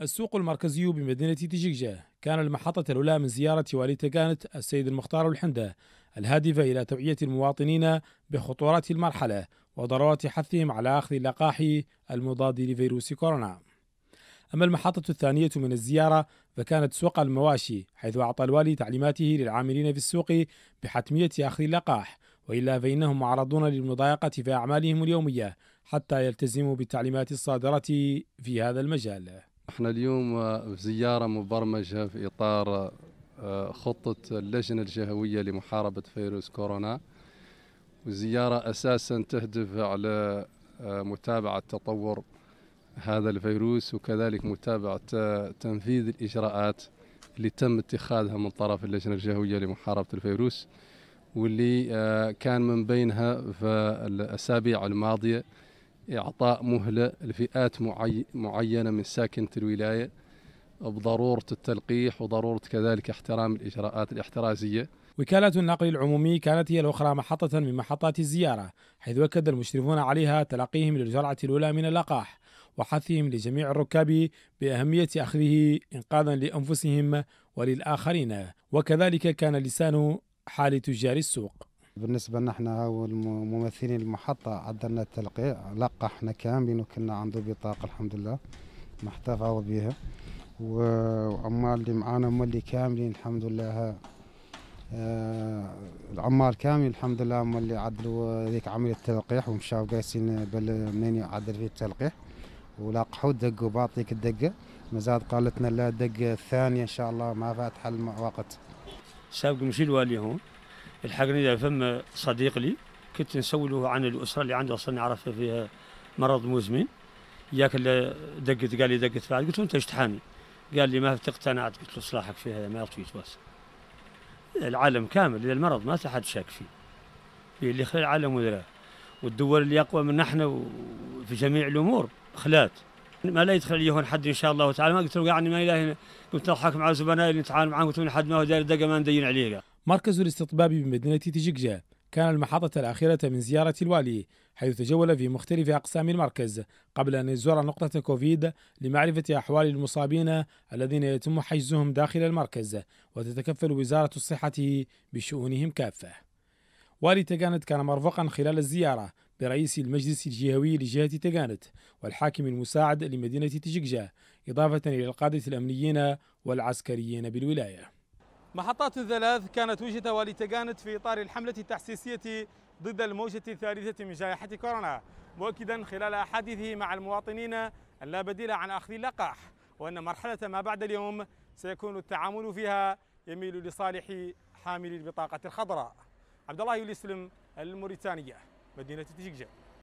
السوق المركزي بمدينة تجيجة كان المحطة الأولى من زيارة والي كانت السيد المختار الحندة الهادفة إلى توعية المواطنين بخطورة المرحلة وضرورة حثهم على أخذ اللقاح المضاد لفيروس كورونا أما المحطة الثانية من الزيارة فكانت سوق المواشي حيث أعطى الوالي تعليماته للعاملين في السوق بحتمية أخذ اللقاح وإلا فإنهم معرضون للمضايقة في أعمالهم اليومية حتى يلتزموا بالتعليمات الصادرة في هذا المجال احنا اليوم آه، في زيارة مبرمجة في إطار آه، خطة اللجنة الجهوية لمحاربة فيروس كورونا والزيارة أساسا تهدف على آه، متابعة تطور هذا الفيروس وكذلك متابعة تنفيذ الإجراءات اللي تم اتخاذها من طرف اللجنة الجهوية لمحاربة الفيروس واللي كان من بينها في الأسابيع الماضية إعطاء مهلة لفئات معينة من ساكنة الولاية بضرورة التلقيح وضرورة كذلك احترام الإجراءات الاحترازية وكالة النقل العمومي كانت هي الأخرى محطة من محطات الزيارة حيث أكد المشرفون عليها تلقيهم للجرعة الأولى من اللقاح وحثهم لجميع الركاب بأهمية أخذه إنقاذا لأنفسهم وللآخرين وكذلك كان لسان حال تجار السوق بالنسبة لنا والممثلين المحطة عدلنا التلقيء لقحنا كاملين وكنا عنده بطاقة الحمد لله ما احتفظوا بها وعمال اللي معانا هم اللي كاملين الحمد لله آه، العمال كامل الحمد لله هم اللي عدلوا ذيك عملية التلقيح ومشاو قايسين بل منين يعدل فيه التلقيح ولقحوا الدق بعطيك الدقة مازال قالتنا لا الدقة الثانية إن شاء الله ما فاتح الوقت سابق مشي الوالي هون الحقني فما صديق لي كنت نسوله عن الاسره اللي عنده اصلا نعرفها فيها مرض مزمن ياكل دقت قال لي دقت فعل قلت له انت ايش تحامي؟ قال لي ما اقتنعت قلت له صلاحك في هذا ما يطفي يتوسع العالم كامل المرض ما حد شاك فيه في اللي خلال العالم وذراه والدول اللي اقوى من نحن في جميع الامور خلات ما لا يدخل لي حد ان شاء الله تعالى ما قلت له قاعد ما قلت له اضحك مع زبنائي اللي نتعامل معاهم قلت له حد ما هو داير دقه ما ندين عليه مركز الاستطباب بمدينة تجيكجا كان المحطة الأخيرة من زيارة الوالي حيث تجول في مختلف أقسام المركز قبل أن يزور نقطة كوفيد لمعرفة أحوال المصابين الذين يتم حجزهم داخل المركز وتتكفل وزارة الصحة بشؤونهم كافة والي تجانت كان مرفقا خلال الزيارة برئيس المجلس الجهوي لجهة تجانت والحاكم المساعد لمدينة تجيكجا إضافة إلى القادة الأمنيين والعسكريين بالولاية محطات الثلاث كانت وجهة ولتجانت في إطار الحملة التحسيسية ضد الموجة الثالثة من جائحة كورونا مؤكدا خلال أحاديثه مع المواطنين أن لا بديل عن أخذ اللقاح وأن مرحلة ما بعد اليوم سيكون التعامل فيها يميل لصالح حامل البطاقة الخضراء عبد الله يولي الموريتانية مدينة تجيجة